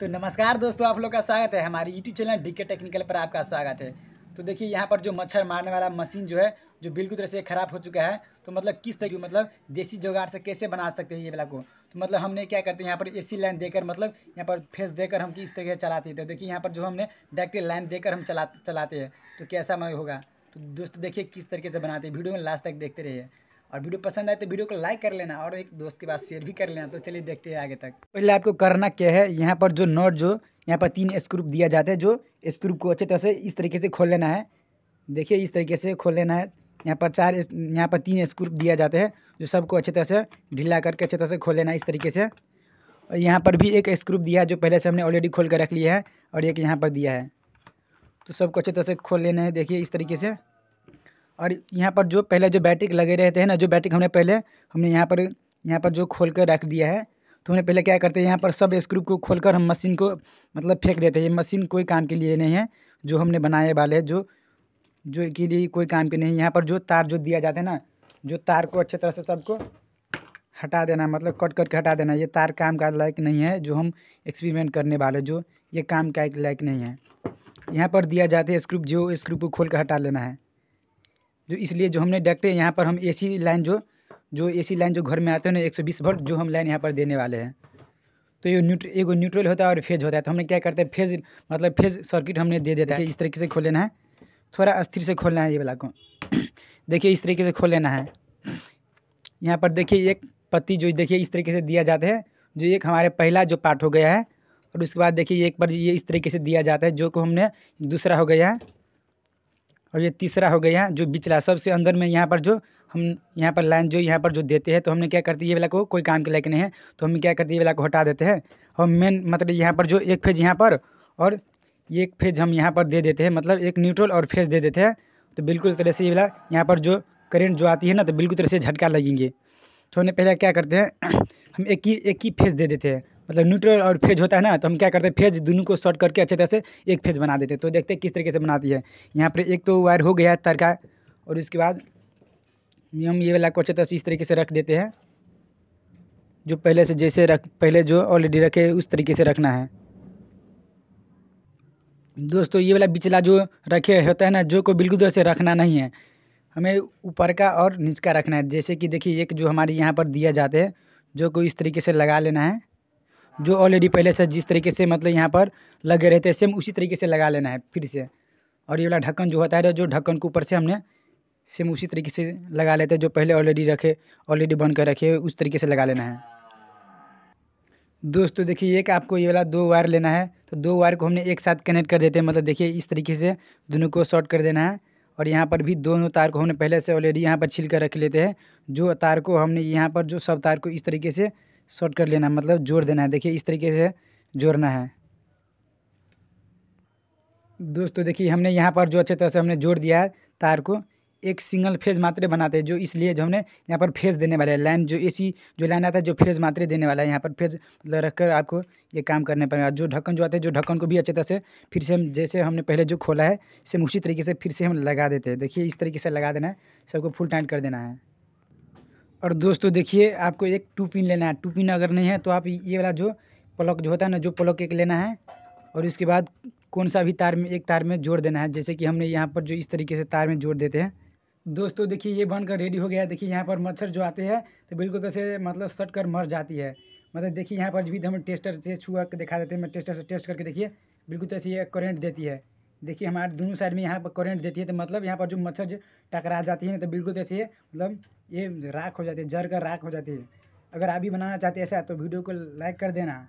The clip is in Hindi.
तो नमस्कार दोस्तों आप लोग का स्वागत है हमारे YouTube channel D K technical पर आपका स्वागत है तो देखिए यहाँ पर जो मच्छर मारने वाला मशीन जो है जो बिल्कुल तरह से ख़राब हो चुका है तो मतलब किस तरीके मतलब देसी जुगाड़ से कैसे बना सकते हैं ये वाला को तो मतलब हमने क्या करते हैं यहाँ पर एसी लाइन देकर मतलब यहाँ पर फेस देकर हम किस तरीके से चलाते हैं तो देखिए यहाँ पर जो हमने डायरेक्ट लाइन देकर हम चला चलाते हैं तो कैसा होगा तो दोस्तों देखिए किस तरीके से बनाते हैं वीडियो में लास्ट तक देखते रहिए और वीडियो पसंद आए तो वीडियो को लाइक कर लेना और एक दोस्त के पास शेयर भी कर लेना तो चलिए देखते हैं आगे तक पहले आपको करना क्या है यहाँ पर जो नोट जो यहाँ पर तीन स्क्रूप दिया जाता है जो स्क्रूप को अच्छे तरह से इस तरीके से खोल लेना है देखिए इस तरीके से खोल लेना है यहाँ पर चार यहाँ पर तीन स्क्रूप दिया जाते हैं जो सबको अच्छे तरह से ढीला करके अच्छे तरह से खोल लेना इस तरीके से और यहाँ पर भी एक स्क्रूप दिया है जो पहले से हमने ऑलरेडी खोल कर रख लिया है और एक यहाँ पर दिया है तो सबको अच्छे तरह से खोल लेना है देखिए इस तरीके से और यहाँ पर जो पहले जो बैटरी लगे रहते हैं ना जो बैटरी हमने पहले हमने यहाँ पर यहाँ पर जो खोल कर रख दिया है तो हमने पहले क्या करते हैं यहाँ पर सब स्क्रू को खोल कर हम मशीन को मतलब फेंक देते हैं ये मशीन कोई काम के लिए नहीं है जो हमने बनाए वाले जो जो के लिए कोई काम के नहीं यहाँ पर जो तार जो दिया जाता है ना जो तार को अच्छे तरह से सबको हटा देना मतलब कट करके हटा देना ये तार काम का लायक नहीं है जो हम एक्सपेरिमेंट करने वाले जो ये काम का लायक नहीं है यहाँ पर दिया जाता है स्क्रूप जो स्क्रूप को खोल कर हटा लेना है जो इसलिए जो हमने डायरेक्ट यहाँ पर हम एसी लाइन जो जो एसी लाइन जो घर में आते हैं ना एक सौ बीस वोल्ट जो हम लाइन यहाँ पर देने वाले हैं तो ये न्यूट्र एगो न्यूट्रल होता है और फेज होता है तो हमने क्या करते हैं फेज मतलब फेज सर्किट हमने दे देता है इस तरीके से खोलना है थोड़ा स्थिर से खोलना है ये वाला को देखिए इस तरीके से खोल लेना है यहाँ पर देखिए एक पत्ती जो देखिए इस तरीके से दिया जाता है जो एक हमारे पहला जो पार्ट हो गया है और उसके बाद देखिए एक पर ये इस तरीके से दिया जाता है जो को हमने दूसरा हो गया है और ये तीसरा हो गया जो बिचला सबसे अंदर में यहाँ पर जो हम यहाँ पर लाइन जो यहाँ पर जो देते हैं तो हमने क्या करते हैं ये वाला को कोई काम के लायक नहीं है तो हम क्या करते हैं ये वाला को हटा देते हैं और मेन मतलब यहाँ पर जो एक फेज यहाँ पर और एक फेज हम यहाँ पर दे देते हैं मतलब एक न्यूट्रल और फेज दे देते हैं तो बिल्कुल तरह से ये वाला यहाँ पर जो करेंट जो आती है ना तो बिल्कुल तरह से झटका लगेंगे तो हमने पहले क्या करते हैं हम एक ही एक ही फेज दे देते हैं मतलब न्यूट्रल और फेज होता है ना तो हम क्या करते हैं फेज दोनों को शॉर्ट करके अच्छे तरह से एक फेज बना देते हैं तो देखते हैं किस तरीके से बनाती है यहाँ पर एक तो वायर हो गया है तार का और इसके बाद हम ये वाला को अच्छे तरह से इस तरीके से रख देते हैं जो पहले से जैसे रख पहले जो ऑलरेडी रखे उस तरीके से रखना है दोस्तों ये वाला बिचला जो रखे होता है ना जो को बिल्कुल तरह से रखना नहीं है हमें ऊपर का और नीच का रखना है जैसे कि देखिए एक जो हमारे यहाँ पर दिया जाते हैं जो को इस तरीके से लगा लेना है जो ऑलरेडी पहले से जिस तरीके से मतलब यहाँ पर लगे रहते हैं सेम उसी तरीके से लगा लेना है फिर से और ये वाला ढक्कन जो होता है जो ढक्कन के ऊपर से हमने सेम उसी तरीके से लगा लेते हैं जो पहले ऑलरेडी रखे ऑलरेडी बन कर रखे उस तरीके से लगा लेना है दोस्तों देखिए एक आपको ये वाला दो वायर लेना है तो दो वायर को हमने एक साथ कनेक्ट कर देते हैं मतलब देखिए इस तरीके से दोनों को शॉर्ट कर देना है और यहाँ पर भी दोनों तार को हमने पहले से ऑलरेडी यहाँ पर छील कर रख लेते हैं जो तार को हमने यहाँ पर जो सब तार को इस तरीके से शॉर्ट लेना है मतलब जोड़ देना है देखिए इस तरीके से जोड़ना है दोस्तों देखिए हमने यहाँ पर जो अच्छे तरह से हमने जोड़ दिया है तार को एक सिंगल फेज मात्रे बनाते हैं जो इसलिए जो हमने यहाँ पर फेज देने वाले हैं लाइन जो एसी जो लाइन आता है जो फेज मात्रे देने वाला है यहाँ पर फेज मतलब रखकर आपको ये काम करने पड़ेगा जो ढक्कन जो आते हैं जो ढक्कन को भी अच्छे तरह से फिर से हम जैसे हमने पहले जो खोला है सेम उसी तरीके से फिर से हम लगा देते हैं देखिए इस तरीके से लगा देना है सबको फुल टाइट कर देना है और दोस्तों देखिए आपको एक टू पिन लेना है टू पिन अगर नहीं है तो आप ये वाला जो प्लग जो होता है ना जो प्लग एक लेना है और इसके बाद कौन सा भी तार में एक तार में जोड़ देना है जैसे कि हमने यहाँ पर जो इस तरीके से तार में जोड़ देते हैं दोस्तों देखिए ये बनकर रेडी हो गया देखिए यहाँ पर मच्छर जो आते हैं तो बिल्कुल कैसे तो मतलब सट कर मर जाती है मतलब देखिए यहाँ पर भी हम टेस्टर से छुआ के दिखा देते हैं मैं टेस्टर से टेस्ट करके देखिए बिल्कुल तैसे तो ये करेंट देती है देखिए हमारे दोनों साइड में यहाँ पर करेंट देती है तो मतलब यहाँ पर जो मच्छर टकरा जाती है तो बिल्कुल कैसे तो मतलब ये राख हो जाती है जर कर राख हो जाती है अगर आप भी बनाना चाहते हैं ऐसा तो वीडियो को लाइक कर देना